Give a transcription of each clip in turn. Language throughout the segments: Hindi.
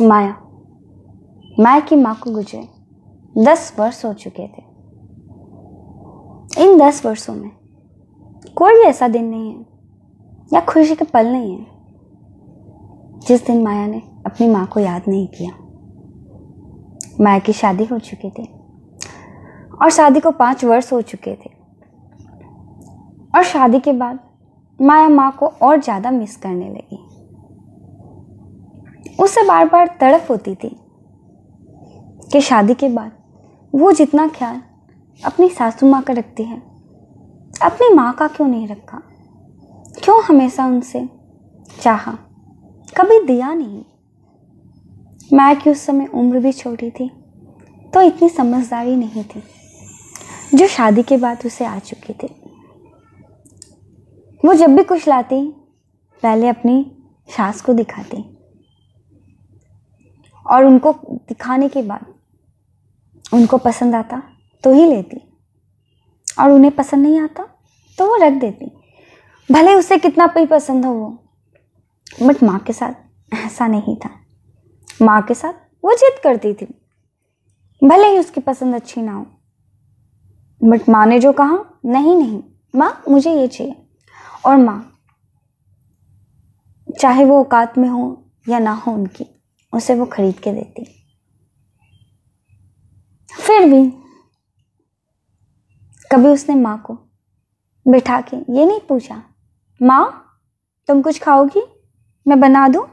माया माया की माँ को गुजरे दस वर्ष हो चुके थे इन दस वर्षों में कोई ऐसा दिन नहीं है या खुशी के पल नहीं है जिस दिन माया ने अपनी माँ को याद नहीं किया माया की शादी हो चुकी थी और शादी को पाँच वर्ष हो चुके थे और शादी के बाद माया माँ को और ज़्यादा मिस करने लगी उसे बार बार तड़प होती थी कि शादी के बाद वो जितना ख्याल अपनी सासू माँ का रखती है अपनी माँ का क्यों नहीं रखा क्यों हमेशा उनसे चाहा कभी दिया नहीं मैं कि उस समय उम्र भी छोटी थी तो इतनी समझदारी नहीं थी जो शादी के बाद उसे आ चुकी थी वो जब भी कुछ लाती पहले अपनी सास को दिखाती और उनको दिखाने के बाद उनको पसंद आता तो ही लेती और उन्हें पसंद नहीं आता तो वो रख देती भले उसे कितना भी पसंद हो वो बट माँ के साथ ऐसा नहीं था माँ के साथ वो जिद करती थी भले ही उसकी पसंद अच्छी ना हो बट माँ ने जो कहा नहीं नहीं माँ मुझे ये चाहिए और माँ चाहे वो औकात में हो या ना हो उनकी उसे वो खरीद के देती फिर भी कभी उसने माँ को बैठा के ये नहीं पूछा माँ तुम कुछ खाओगी मैं बना दूँ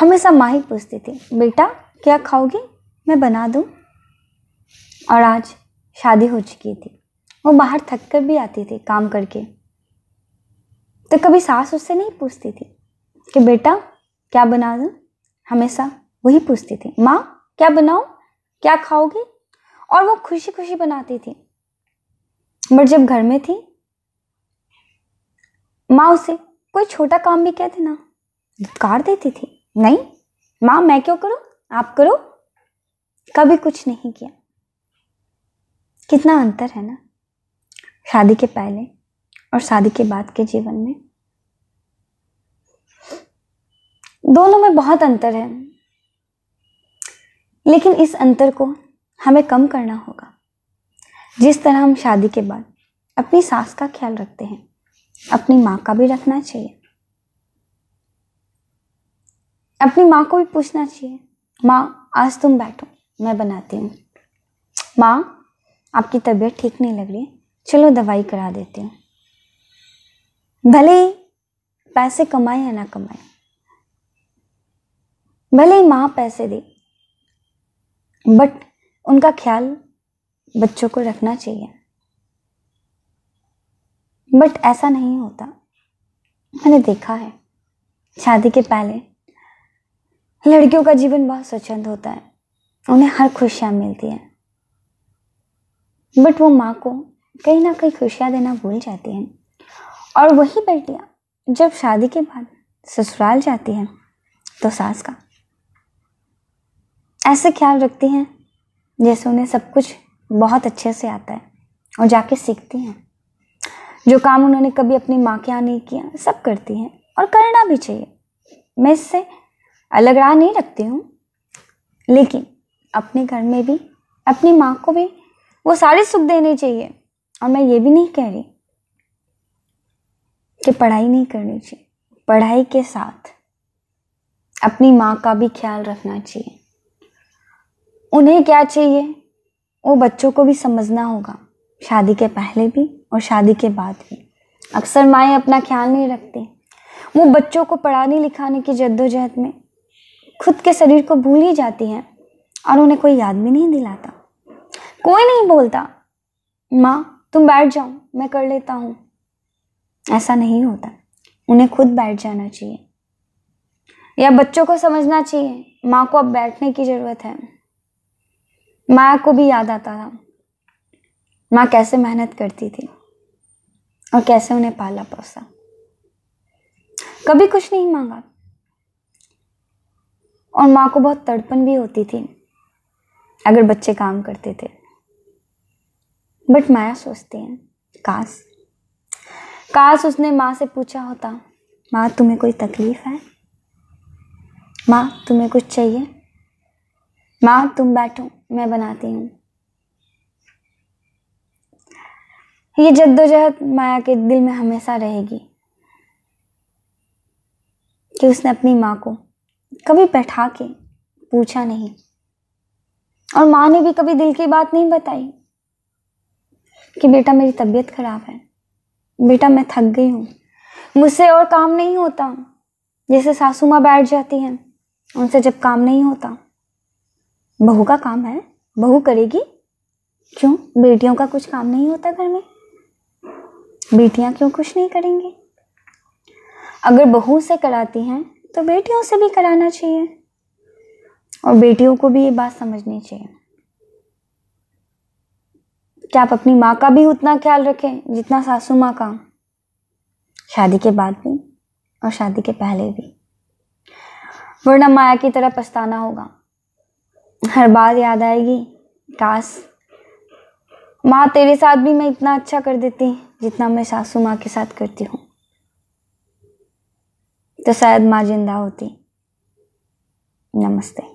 हमेशा माँ ही पूछती थी बेटा क्या खाओगी मैं बना दूँ और आज शादी हो चुकी थी वो बाहर थक कर भी आती थी काम करके तो कभी सास उससे नहीं पूछती थी कि बेटा क्या बना दूँ हमेशा वही पूछती थी माँ क्या बनाओ क्या खाओगी और वो खुशी खुशी बनाती थी बट जब घर में थी माँ उसे कोई छोटा काम भी कहते ना कार देती थी नहीं माँ मैं क्यों करूँ आप करो कभी कुछ नहीं किया कितना अंतर है ना शादी के पहले और शादी के बाद के जीवन में दोनों में बहुत अंतर है लेकिन इस अंतर को हमें कम करना होगा जिस तरह हम शादी के बाद अपनी सास का ख्याल रखते हैं अपनी माँ का भी रखना चाहिए अपनी माँ को भी पूछना चाहिए माँ आज तुम बैठो मैं बनाती हूँ माँ आपकी तबीयत ठीक नहीं लग रही चलो दवाई करा देती हूँ भले ही पैसे कमाए या ना कमाए भले ही माँ पैसे दे बट उनका ख्याल बच्चों को रखना चाहिए बट ऐसा नहीं होता मैंने देखा है शादी के पहले लड़कियों का जीवन बहुत स्वच्छंद होता है उन्हें हर खुशियाँ मिलती हैं बट वो माँ को कहीं ना कहीं खुशियाँ देना भूल जाती हैं और वही बेटियाँ जब शादी के बाद ससुराल जाती हैं तो सास का ऐसे ख्याल रखती हैं जैसे उन्हें सब कुछ बहुत अच्छे से आता है और जाके सीखती हैं जो काम उन्होंने कभी अपनी माँ के यहाँ नहीं किया सब करती हैं और करना भी चाहिए मैं इससे अलग राह नहीं रखती हूँ लेकिन अपने घर में भी अपनी माँ को भी वो सारे सुख देने चाहिए और मैं ये भी नहीं कह रही कि पढ़ाई नहीं करनी चाहिए पढ़ाई के साथ अपनी माँ का भी ख्याल रखना चाहिए उन्हें क्या चाहिए वो बच्चों को भी समझना होगा शादी के पहले भी और शादी के बाद भी अक्सर माएँ अपना ख्याल नहीं रखती वो बच्चों को पढ़ाने लिखाने की जद्दोजहद में खुद के शरीर को भूल ही जाती हैं और उन्हें कोई याद भी नहीं दिलाता कोई नहीं बोलता माँ तुम बैठ जाओ मैं कर लेता हूँ ऐसा नहीं होता उन्हें खुद बैठ जाना चाहिए या बच्चों को समझना चाहिए माँ को अब बैठने की ज़रूरत है माँ को भी याद आता था माँ कैसे मेहनत करती थी और कैसे उन्हें पाला पोसा कभी कुछ नहीं मांगा और माँ को बहुत तड़पन भी होती थी अगर बच्चे काम करते थे बट माया सोचती है काश काश उसने माँ से पूछा होता माँ तुम्हें कोई तकलीफ़ है माँ तुम्हें कुछ चाहिए माँ तुम बैठो मैं बनाती हूँ ये जद्दोजहद माया के दिल में हमेशा रहेगी कि उसने अपनी माँ को कभी बैठा के पूछा नहीं और माँ ने भी कभी दिल की बात नहीं बताई कि बेटा मेरी तबीयत खराब है बेटा मैं थक गई हूँ मुझसे और काम नहीं होता जैसे सासू माँ बैठ जाती हैं उनसे जब काम नहीं होता बहू का काम है बहू करेगी क्यों बेटियों का कुछ काम नहीं होता घर में बेटियां क्यों कुछ नहीं करेंगी अगर बहू से कराती हैं तो बेटियों से भी कराना चाहिए और बेटियों को भी ये बात समझनी चाहिए क्या आप अपनी माँ का भी उतना ख्याल रखें जितना सासू माँ का शादी के बाद भी और शादी के पहले भी वरना माया की तरह पछताना होगा हर बात याद आएगी काश माँ तेरे साथ भी मैं इतना अच्छा कर देती जितना मैं सासू माँ के साथ करती हूँ तो शायद माँ जिंदा होती नमस्ते